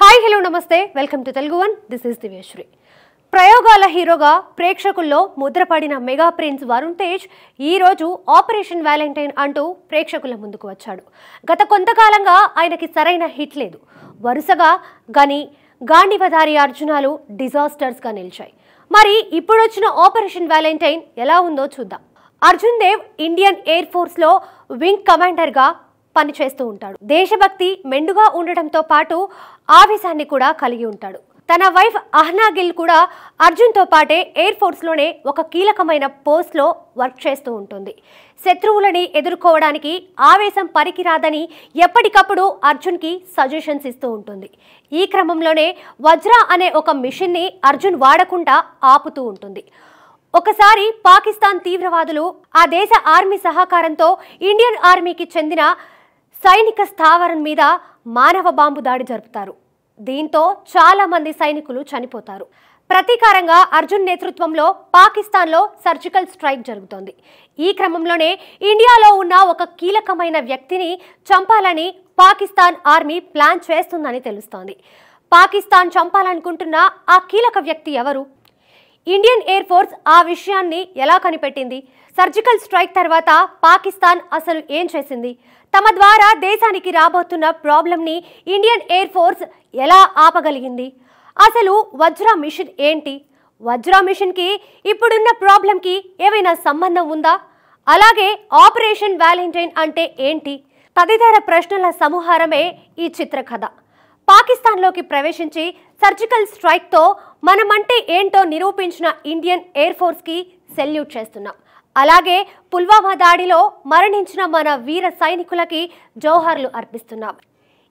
hi hello నమస్తే welcome to Telugu one this is Divyasri ప్రయోగాల హీరోగా ప్రేక్షకుల్లో ముద్రపడిన మెగా ప్రిన్స్ వరుణ్ తేజ్ ఈరోజు ఆపరేషన్ వ్యాలంటైన్ అంటూ ప్రేక్షకుల ముందుకు వచ్చాడు గత కొంతకాలంగా ఆయనకి సరైన హిట్ లేదు వరుసగా గని గాండివధారి అర్జునాలు డిజాస్టర్స్గా నిలిచాయి మరి ఇప్పుడొచ్చిన ఆపరేషన్ వ్యాలంటైన్ ఎలా ఉందో చూద్దాం అర్జున్ దేవ్ ఇండియన్ ఎయిర్ ఫోర్స్లో వింగ్ కమాండర్గా పనిచేస్తూ ఉంటాడు దేశభక్తి మెండుగా ఉండటంతో పాటు ఆవేశాన్ని కూడా కలిగి ఉంటాడు తన వైఫ్ అహ్నా గిల్ కూడా అర్జున్తో పాటే ఎయిర్ ఫోర్స్లోనే ఒక కీలకమైన పోస్ట్లో వర్క్ చేస్తూ ఉంటుంది శత్రువులని ఎదుర్కోవడానికి ఆవేశం పనికిరాదని ఎప్పటికప్పుడు అర్జున్కి సజెషన్స్ ఇస్తూ ఉంటుంది ఈ క్రమంలోనే వజ్ర అనే ఒక మిషన్ని అర్జున్ వాడకుండా ఆపుతూ ఉంటుంది ఒకసారి పాకిస్తాన్ తీవ్రవాదులు ఆ దేశ ఆర్మీ సహకారంతో ఇండియన్ ఆర్మీకి చెందిన సైనిక స్థావరం మీద మానవ బాంబు దాడి జరుపుతారు దీంతో చాలా మంది సైనికులు చనిపోతారు ప్రతీకారంగా అర్జున్ నేతృత్వంలో పాకిస్తాన్లో సర్జికల్ స్ట్రైక్ జరుగుతోంది ఈ క్రమంలోనే ఇండియాలో ఉన్న ఒక కీలకమైన వ్యక్తిని చంపాలని పాకిస్తాన్ ఆర్మీ ప్లాన్ చేస్తుందని తెలుస్తోంది పాకిస్తాన్ చంపాలనుకుంటున్న ఆ కీలక వ్యక్తి ఎవరు ఇండియన్ ఎయిర్ ఫోర్స్ ఆ విషయాన్ని ఎలా కనిపెట్టింది సర్జికల్ స్ట్రైక్ తర్వాత పాకిస్తాన్ అసలు ఏం చేసింది తమ ద్వారా దేశానికి రాబోతున్న ప్రాబ్లంని ఇండియన్ ఎయిర్ ఫోర్స్ ఎలా ఆపగలిగింది అసలు వజ్రా మిషన్ ఏంటి వజ్రా మిషన్కి ఇప్పుడున్న ప్రాబ్లంకి ఏమైనా సంబంధం ఉందా అలాగే ఆపరేషన్ వ్యాలంటైన్ అంటే ఏంటి తదితర ప్రశ్నల సమూహారమే ఈ చిత్రకథ పాకిస్తాన్లోకి ప్రవేశించి సర్జికల్ స్ట్రైక్తో మనమంటే ఏంటో నిరూపించిన ఇండియన్ ఎయిర్ ఫోర్స్కి సెల్యూట్ చేస్తున్నాం అలాగే పుల్వామా దాడిలో మరణించిన మన వీర సైనికులకి జోహార్లు అర్పిస్తున్నాం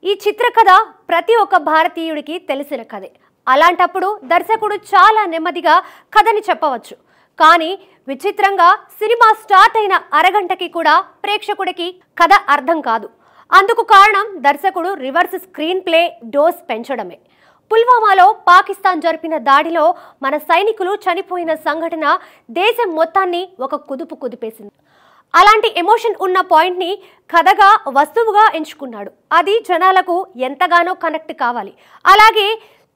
ఈ చిత్రకథ ప్రతి ఒక్క భారతీయుడికి తెలిసిన కథే అలాంటప్పుడు దర్శకుడు చాలా నెమ్మదిగా కథని చెప్పవచ్చు కానీ విచిత్రంగా సినిమా స్టార్ట్ అయిన అరగంటకి కూడా ప్రేక్షకుడికి కథ అర్థం కాదు అందుకు కారణం దర్శకుడు రివర్స్ స్క్రీన్ ప్లే డోస్ పెంచడమే పుల్వామాలో పాకిస్తాన్ జరిపిన దాడిలో మన సైనికులు చనిపోయిన సంఘటన దేశం మొత్తాన్ని ఒక కుదుపు కుదిపేసింది అలాంటి ఎమోషన్ ఉన్న పాయింట్ని కథగా వస్తువుగా ఎంచుకున్నాడు అది జనాలకు ఎంతగానో కనెక్ట్ కావాలి అలాగే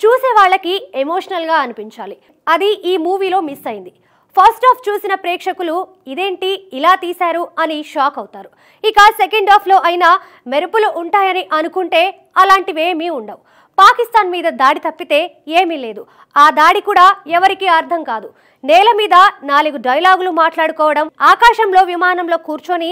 చూసే వాళ్ళకి ఎమోషనల్గా అనిపించాలి అది ఈ మూవీలో మిస్ అయింది ఫస్ట్ హాఫ్ చూసిన ప్రేక్షకులు ఇదేంటి ఇలా తీశారు అని షాక్ అవుతారు ఇక సెకండ్ హాఫ్లో అయినా మెరుపులు ఉంటాయని అనుకుంటే అలాంటివేమీ ఉండవు పాకిస్తాన్ మీద దాడి తప్పితే ఏమీ లేదు ఆ దాడి కూడా ఎవరికీ అర్థం కాదు నేల మీద నాలుగు డైలాగులు మాట్లాడుకోవడం ఆకాశంలో విమానంలో కూర్చొని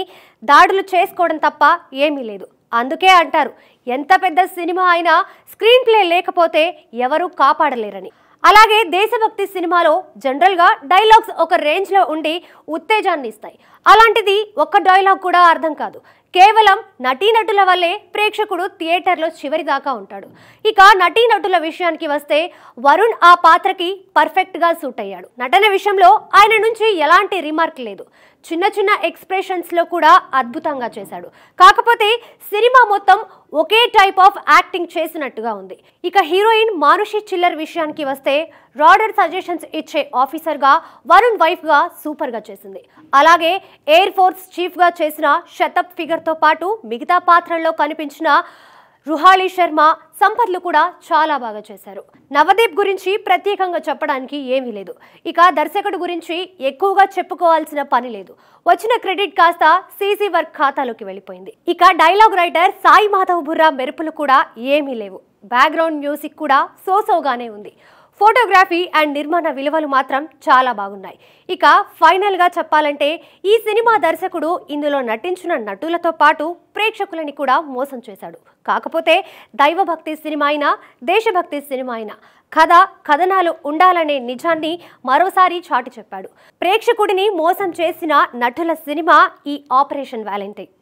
దాడులు చేసుకోవడం తప్ప ఏమీ లేదు అందుకే అంటారు ఎంత పెద్ద సినిమా అయినా స్క్రీన్ ప్లే లేకపోతే ఎవరూ కాపాడలేరని అలాగే దేశభక్తి సినిమాలో జనరల్గా డైలాగ్స్ ఒక రేంజ్లో ఉండి ఉత్తేజాన్ని ఇస్తాయి అలాంటిది ఒక్క డైలాగ్ కూడా అర్థం కాదు కేవలం నటీనటుల వల్లే ప్రేక్షకుడు థియేటర్లో చివరి దాకా ఉంటాడు ఇక నటీనటుల విషయానికి వస్తే వరుణ్ ఆ పాత్రకి పర్ఫెక్ట్గా సూట్ అయ్యాడు నటన విషయంలో ఆయన నుంచి ఎలాంటి రిమార్క్ లేదు చిన్న చిన్న ఎక్స్ప్రెషన్స్లో కూడా అద్భుతంగా చేశాడు కాకపోతే సినిమా మొత్తం ఒకే టైప్ ఆఫ్ యాక్టింగ్ చేసినట్టుగా ఉంది ఇక హీరోయిన్ మానుషి చిల్లర్ విషయానికి వస్తే రాడర్ సజెషన్స్ ఇచ్చే ఆఫీసర్గా వరుణ్ వైఫ్గా సూపర్గా చేసింది అలాగే ఎయిర్ ఫోర్స్ చీఫ్గా చేసిన శతప్ ఫిగర్ తో పాటు మిగతా పాత్రల్లో కనిపించిన రుహాళి శర్మ సంపత్లు కూడా చాలా బాగా చేశారు నవదీప్ గురించి ప్రత్యేకంగా చెప్పడానికి ఏమీ లేదు ఇక దర్శకుడు గురించి ఎక్కువగా చెప్పుకోవాల్సిన పని లేదు వచ్చిన క్రెడిట్ కాస్త సీజీ వర్క్ ఖాతాలోకి వెళ్ళిపోయింది ఇక డైలాగ్ రైటర్ సాయి మాధవ్ బుర్రా మెరుపులు కూడా ఏమీ లేవు బ్యాక్గ్రౌండ్ మ్యూజిక్ కూడా సోసోగానే ఉంది ఫోటోగ్రఫీ అండ్ నిర్మాణ విలువలు మాత్రం చాలా బాగున్నాయి ఇక ఫైనల్గా చెప్పాలంటే ఈ సినిమా దర్శకుడు ఇందులో నటించిన నటులతో పాటు ప్రేక్షకులని కూడా మోసం చేశాడు కాకపోతే దైవభక్తి సినిమా అయినా దేశభక్తి సినిమా అయినా కథ కథనాలు ఉండాలనే నిజాన్ని మరోసారి చాటి చెప్పాడు ప్రేక్షకుడిని మోసం చేసిన నటుల సినిమా ఈ ఆపరేషన్ వ్యాలంటైన్